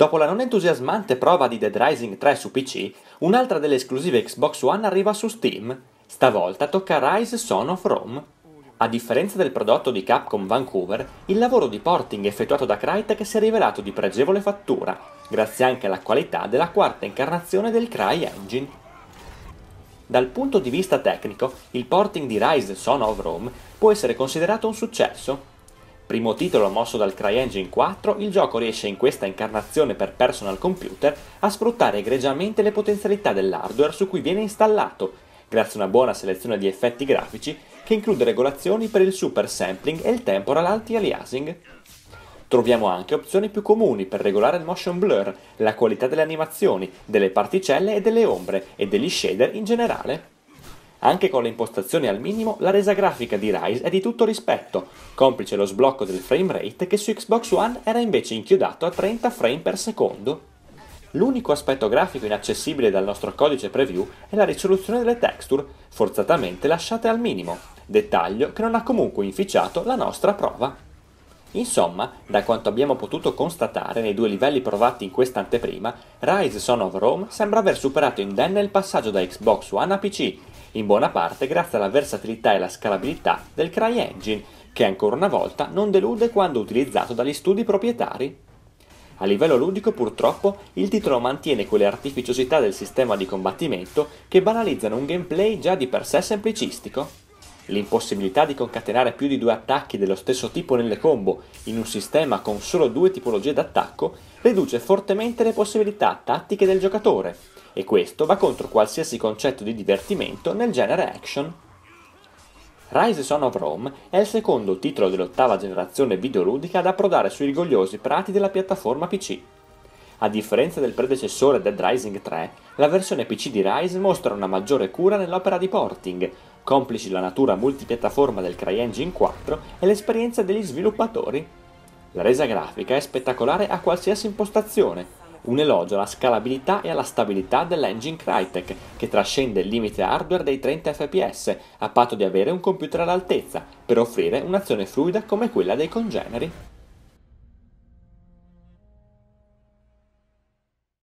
Dopo la non entusiasmante prova di Dead Rising 3 su PC, un'altra delle esclusive Xbox One arriva su Steam. Stavolta tocca Rise Son of Rome. A differenza del prodotto di Capcom Vancouver, il lavoro di porting effettuato da Crytek si è rivelato di pregevole fattura, grazie anche alla qualità della quarta incarnazione del Cry Engine. Dal punto di vista tecnico, il porting di Rise Son of Rome può essere considerato un successo, Primo titolo mosso dal CryEngine 4, il gioco riesce in questa incarnazione per personal computer a sfruttare egregiamente le potenzialità dell'hardware su cui viene installato, grazie a una buona selezione di effetti grafici che include regolazioni per il super sampling e il temporal anti-aliasing. Troviamo anche opzioni più comuni per regolare il motion blur, la qualità delle animazioni, delle particelle e delle ombre e degli shader in generale. Anche con le impostazioni al minimo, la resa grafica di Rise è di tutto rispetto, complice lo sblocco del frame rate che su Xbox One era invece inchiodato a 30 frame per secondo. L'unico aspetto grafico inaccessibile dal nostro codice preview è la risoluzione delle texture, forzatamente lasciate al minimo, dettaglio che non ha comunque inficiato la nostra prova. Insomma, da quanto abbiamo potuto constatare nei due livelli provati in questa anteprima, Rise Son of Rome sembra aver superato indenne il passaggio da Xbox One a PC in buona parte grazie alla versatilità e alla scalabilità del CryEngine, che ancora una volta non delude quando utilizzato dagli studi proprietari. A livello ludico purtroppo il titolo mantiene quelle artificiosità del sistema di combattimento che banalizzano un gameplay già di per sé semplicistico. L'impossibilità di concatenare più di due attacchi dello stesso tipo nelle combo in un sistema con solo due tipologie d'attacco riduce fortemente le possibilità tattiche del giocatore, e questo va contro qualsiasi concetto di divertimento nel genere action. Rise Son of Rome è il secondo titolo dell'ottava generazione videoludica ad approdare sui rigogliosi prati della piattaforma PC. A differenza del predecessore Dead Rising 3, la versione PC di Rise mostra una maggiore cura nell'opera di porting, complici la natura multipiattaforma del CryEngine 4 e l'esperienza degli sviluppatori. La resa grafica è spettacolare a qualsiasi impostazione, un elogio alla scalabilità e alla stabilità dell'engine Crytek, che trascende il limite hardware dei 30 fps, a patto di avere un computer all'altezza, per offrire un'azione fluida come quella dei congeneri.